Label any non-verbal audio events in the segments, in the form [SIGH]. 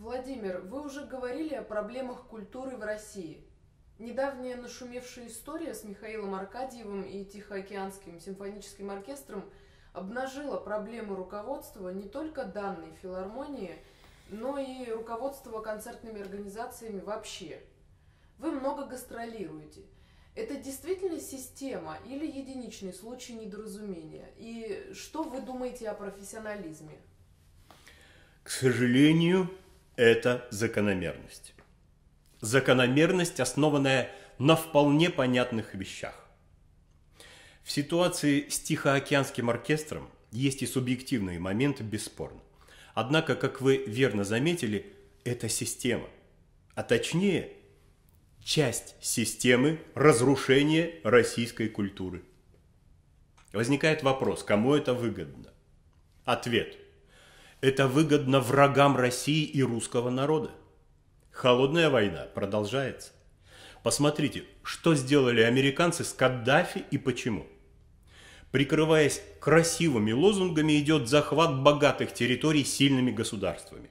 Владимир, вы уже говорили о проблемах культуры в России. Недавняя нашумевшая история с Михаилом Аркадьевым и Тихоокеанским симфоническим оркестром обнажила проблемы руководства не только данной филармонии, но и руководства концертными организациями вообще. Вы много гастролируете. Это действительно система или единичный случай недоразумения? И что вы думаете о профессионализме? К сожалению, это закономерность. Закономерность, основанная на вполне понятных вещах. В ситуации с Тихоокеанским оркестром есть и субъективные моменты, бесспорно. Однако, как вы верно заметили, это система. А точнее, часть системы разрушения российской культуры. Возникает вопрос, кому это выгодно? Ответ это выгодно врагам России и русского народа. Холодная война продолжается. Посмотрите, что сделали американцы с Каддафи и почему. Прикрываясь красивыми лозунгами, идет захват богатых территорий сильными государствами.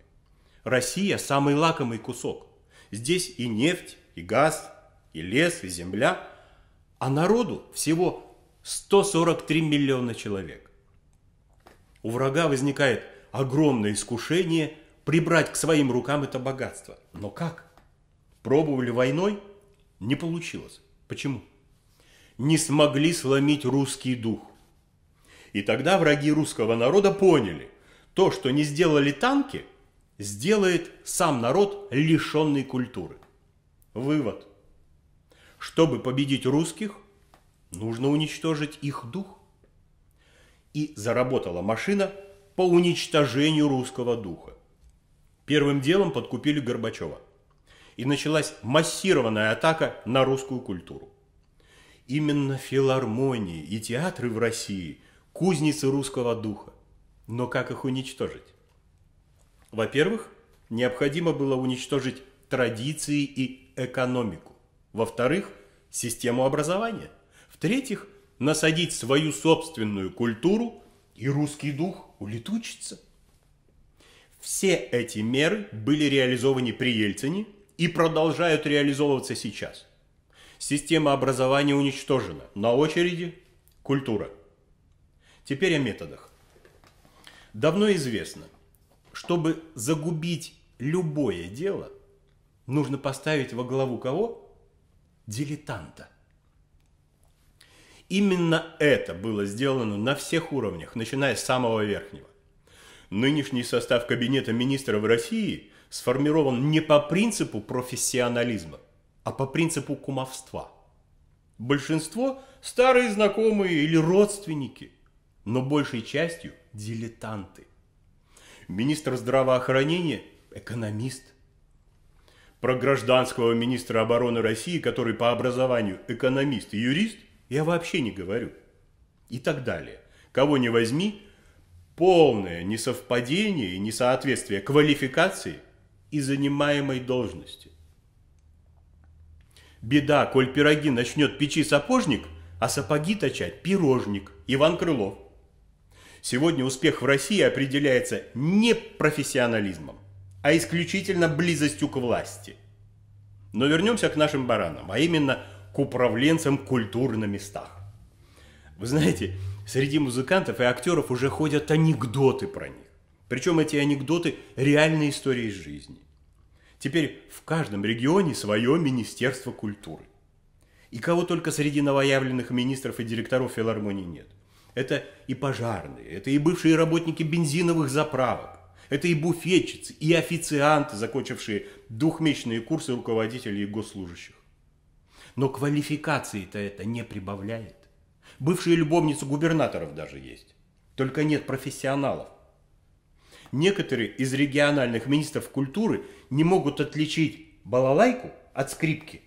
Россия – самый лакомый кусок. Здесь и нефть, и газ, и лес, и земля. А народу всего 143 миллиона человек. У врага возникает – огромное искушение прибрать к своим рукам это богатство. Но как? Пробовали войной? Не получилось. Почему? Не смогли сломить русский дух. И тогда враги русского народа поняли, то, что не сделали танки, сделает сам народ, лишенный культуры. Вывод. Чтобы победить русских, нужно уничтожить их дух. И заработала машина – по уничтожению русского духа. Первым делом подкупили Горбачева. И началась массированная атака на русскую культуру. Именно филармонии и театры в России – кузницы русского духа. Но как их уничтожить? Во-первых, необходимо было уничтожить традиции и экономику. Во-вторых, систему образования. В-третьих, насадить свою собственную культуру и русский дух улетучится. Все эти меры были реализованы при Ельцине и продолжают реализовываться сейчас. Система образования уничтожена. На очереди культура. Теперь о методах. Давно известно, чтобы загубить любое дело, нужно поставить во главу кого? Дилетанта – Именно это было сделано на всех уровнях, начиная с самого верхнего. Нынешний состав Кабинета министров России сформирован не по принципу профессионализма, а по принципу кумовства. Большинство – старые знакомые или родственники, но большей частью – дилетанты. Министр здравоохранения – экономист. Про гражданского министра обороны России, который по образованию экономист и юрист, я вообще не говорю. И так далее. Кого не возьми, полное несовпадение и несоответствие квалификации и занимаемой должности. Беда, коль пироги начнет печи сапожник, а сапоги точать пирожник Иван Крылов. Сегодня успех в России определяется не профессионализмом, а исключительно близостью к власти. Но вернемся к нашим баранам, а именно к управленцам культур на местах. Вы знаете, среди музыкантов и актеров уже ходят анекдоты про них. Причем эти анекдоты – реальные истории из жизни. Теперь в каждом регионе свое Министерство культуры. И кого только среди новоявленных министров и директоров филармонии нет. Это и пожарные, это и бывшие работники бензиновых заправок, это и буфетчицы, и официанты, закончившие двухмесячные курсы руководителей и госслужащих. Но квалификации-то это не прибавляет. Бывшие любовницы губернаторов даже есть. Только нет профессионалов. Некоторые из региональных министров культуры не могут отличить балалайку от скрипки.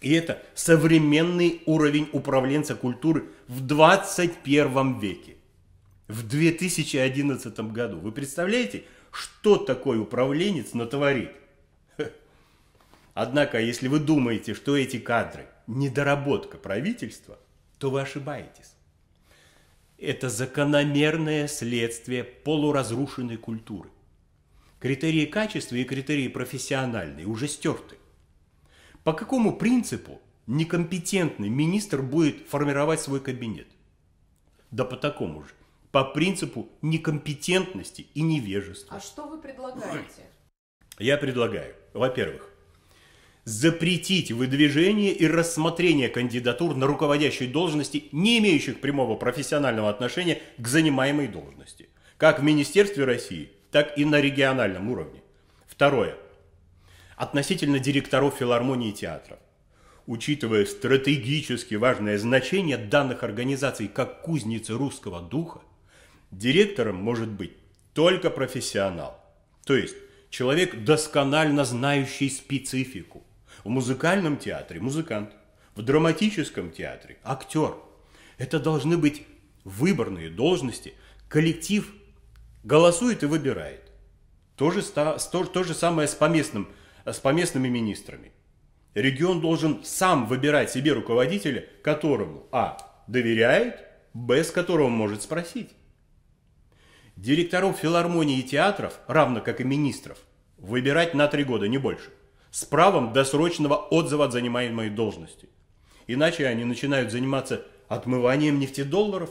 И это современный уровень управленца культуры в 21 веке. В 2011 году. Вы представляете, что такой управленец натворит? Однако, если вы думаете, что эти кадры – недоработка правительства, то вы ошибаетесь. Это закономерное следствие полуразрушенной культуры. Критерии качества и критерии профессиональные уже стерты. По какому принципу некомпетентный министр будет формировать свой кабинет? Да по такому же. По принципу некомпетентности и невежества. А что вы предлагаете? Я предлагаю, во-первых, запретить выдвижение и рассмотрение кандидатур на руководящие должности, не имеющих прямого профессионального отношения к занимаемой должности, как в Министерстве России, так и на региональном уровне. Второе. Относительно директоров филармонии и театров. Учитывая стратегически важное значение данных организаций как кузницы русского духа, директором может быть только профессионал, то есть человек, досконально знающий специфику, в музыкальном театре музыкант, в драматическом театре актер. Это должны быть выборные должности. Коллектив голосует и выбирает. То же, то, то же самое с, поместным, с поместными министрами. Регион должен сам выбирать себе руководителя, которому А. доверяет, Б. с которого может спросить. Директоров филармонии и театров, равно как и министров, выбирать на три года, не больше – с правом досрочного отзыва от занимаемой должности. Иначе они начинают заниматься отмыванием нефтедолларов.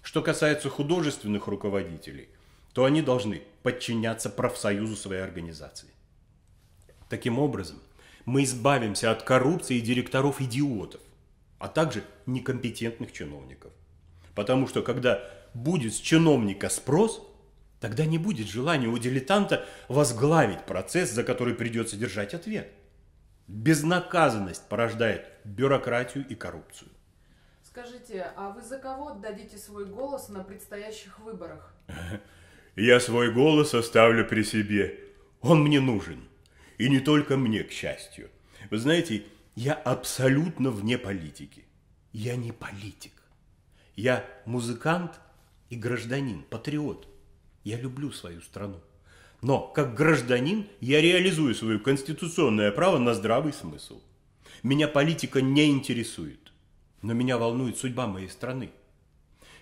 Что касается художественных руководителей, то они должны подчиняться профсоюзу своей организации. Таким образом, мы избавимся от коррупции директоров-идиотов, а также некомпетентных чиновников. Потому что когда будет с чиновника спрос – Тогда не будет желания у дилетанта возглавить процесс, за который придется держать ответ. Безнаказанность порождает бюрократию и коррупцию. Скажите, а вы за кого отдадите свой голос на предстоящих выборах? [LAUGHS] Я свой голос оставлю при себе. Он мне нужен. И не только мне, к счастью. Вы знаете, я абсолютно вне политики. Я не политик. Я музыкант и гражданин, патриот – я люблю свою страну. Но, как гражданин, я реализую свое конституционное право на здравый смысл. Меня политика не интересует, но меня волнует судьба моей страны.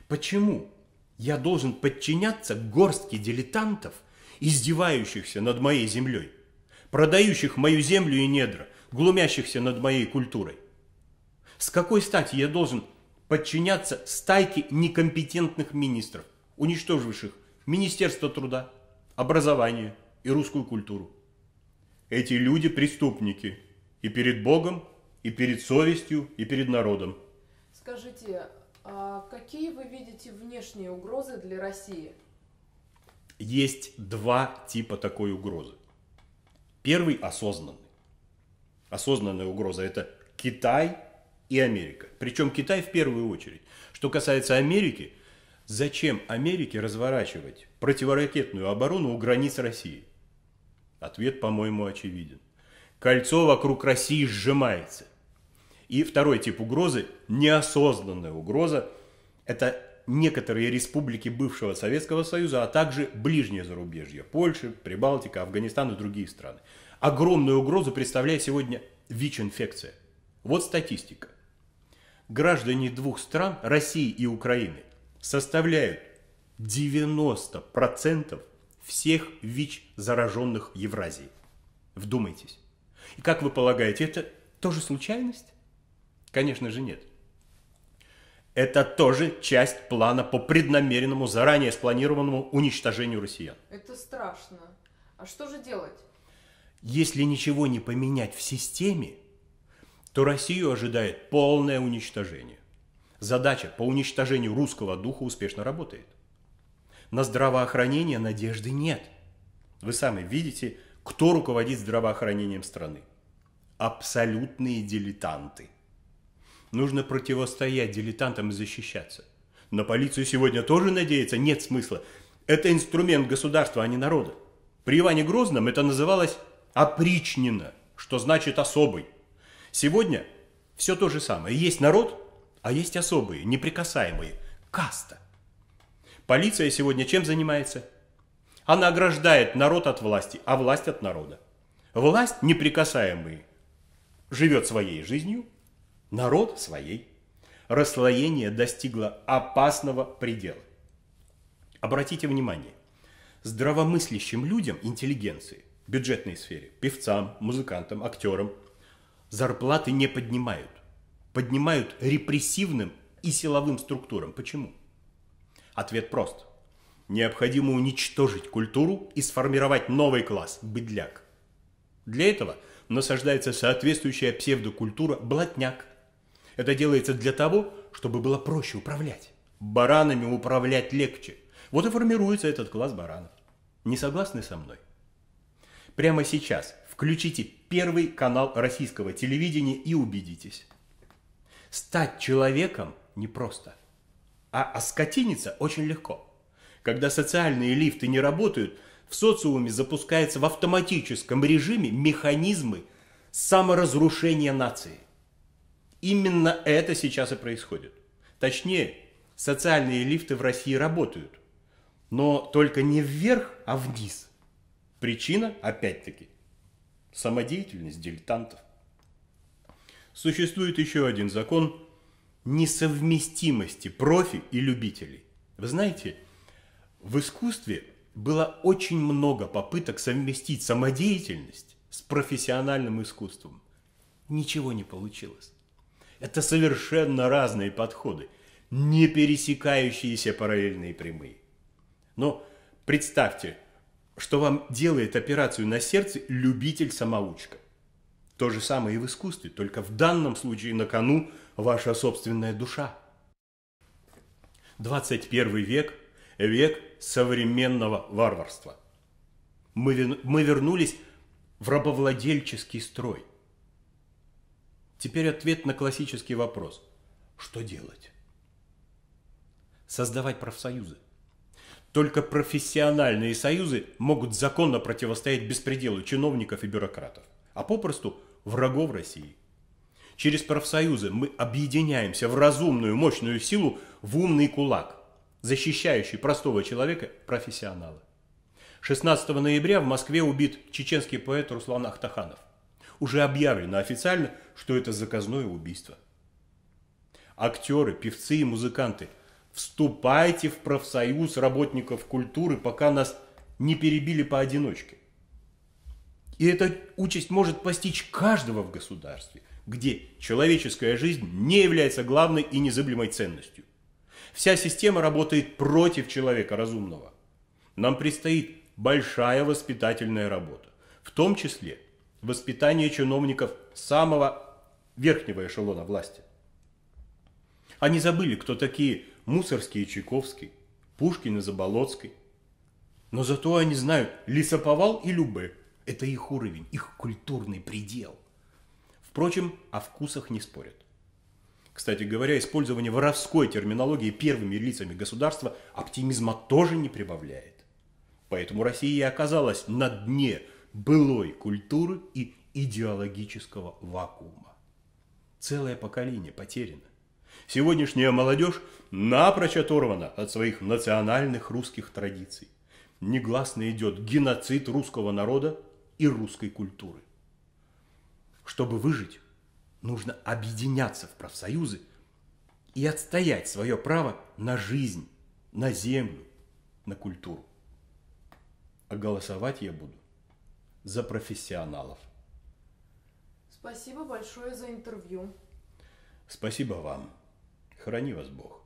Почему я должен подчиняться горстке дилетантов, издевающихся над моей землей, продающих мою землю и недра, глумящихся над моей культурой? С какой стати я должен подчиняться стайке некомпетентных министров, уничтоживших Министерство труда, образование и русскую культуру. Эти люди преступники и перед Богом, и перед совестью, и перед народом. Скажите, а какие вы видите внешние угрозы для России? Есть два типа такой угрозы. Первый осознанный. Осознанная угроза – это Китай и Америка. Причем Китай в первую очередь. Что касается Америки – Зачем Америке разворачивать противоракетную оборону у границ России? Ответ, по-моему, очевиден. Кольцо вокруг России сжимается. И второй тип угрозы – неосознанная угроза. Это некоторые республики бывшего Советского Союза, а также ближнее зарубежье – Польша, Прибалтика, Афганистан и другие страны. Огромную угрозу представляет сегодня ВИЧ-инфекция. Вот статистика. Граждане двух стран, России и Украины – составляют 90% всех ВИЧ-зараженных Евразии. Вдумайтесь. И как вы полагаете, это тоже случайность? Конечно же нет. Это тоже часть плана по преднамеренному, заранее спланированному уничтожению россиян. Это страшно. А что же делать? Если ничего не поменять в системе, то Россию ожидает полное уничтожение. Задача по уничтожению русского духа успешно работает. На здравоохранение надежды нет. Вы сами видите, кто руководит здравоохранением страны. Абсолютные дилетанты. Нужно противостоять дилетантам и защищаться. На полицию сегодня тоже надеяться нет смысла. Это инструмент государства, а не народа. При Иване Грозном это называлось опричнина, что значит особый. Сегодня все то же самое. Есть народ, а есть особые, неприкасаемые, каста. Полиция сегодня чем занимается? Она ограждает народ от власти, а власть от народа. Власть неприкасаемый живет своей жизнью, народ своей. Расслоение достигло опасного предела. Обратите внимание, здравомыслящим людям интеллигенции, бюджетной сфере, певцам, музыкантам, актерам зарплаты не поднимают поднимают репрессивным и силовым структурам. Почему? Ответ прост. Необходимо уничтожить культуру и сформировать новый класс – быдляк. Для этого насаждается соответствующая псевдокультура – блатняк. Это делается для того, чтобы было проще управлять. Баранами управлять легче. Вот и формируется этот класс баранов. Не согласны со мной? Прямо сейчас включите первый канал российского телевидения и убедитесь – Стать человеком непросто, а оскотиниться а очень легко. Когда социальные лифты не работают, в социуме запускается в автоматическом режиме механизмы саморазрушения нации. Именно это сейчас и происходит. Точнее, социальные лифты в России работают, но только не вверх, а вниз. Причина, опять-таки, самодеятельность дилетантов существует еще один закон несовместимости профи и любителей. Вы знаете, в искусстве было очень много попыток совместить самодеятельность с профессиональным искусством. Ничего не получилось. Это совершенно разные подходы, не пересекающиеся параллельные прямые. Но представьте, что вам делает операцию на сердце любитель-самоучка. То же самое и в искусстве, только в данном случае на кону ваша собственная душа. 21 век – век современного варварства. Мы, мы вернулись в рабовладельческий строй. Теперь ответ на классический вопрос. Что делать? Создавать профсоюзы. Только профессиональные союзы могут законно противостоять беспределу чиновников и бюрократов, а попросту – врагов России. Через профсоюзы мы объединяемся в разумную, мощную силу, в умный кулак, защищающий простого человека, профессионала. 16 ноября в Москве убит чеченский поэт Руслан Ахтаханов. Уже объявлено официально, что это заказное убийство. Актеры, певцы и музыканты, вступайте в профсоюз работников культуры, пока нас не перебили поодиночке. И эта участь может постичь каждого в государстве, где человеческая жизнь не является главной и незыблемой ценностью. Вся система работает против человека разумного. Нам предстоит большая воспитательная работа, в том числе воспитание чиновников самого верхнего эшелона власти. Они забыли, кто такие Мусорский и Чайковский, Пушкин и Заболоцкий. Но зато они знают Лисоповал и Любе – это их уровень, их культурный предел. Впрочем, о вкусах не спорят. Кстати говоря, использование воровской терминологии первыми лицами государства оптимизма тоже не прибавляет. Поэтому Россия и оказалась на дне былой культуры и идеологического вакуума. Целое поколение потеряно. Сегодняшняя молодежь напрочь оторвана от своих национальных русских традиций. Негласно идет геноцид русского народа и русской культуры. Чтобы выжить, нужно объединяться в профсоюзы и отстоять свое право на жизнь, на землю, на культуру. А голосовать я буду за профессионалов. Спасибо большое за интервью. Спасибо вам. Храни вас Бог.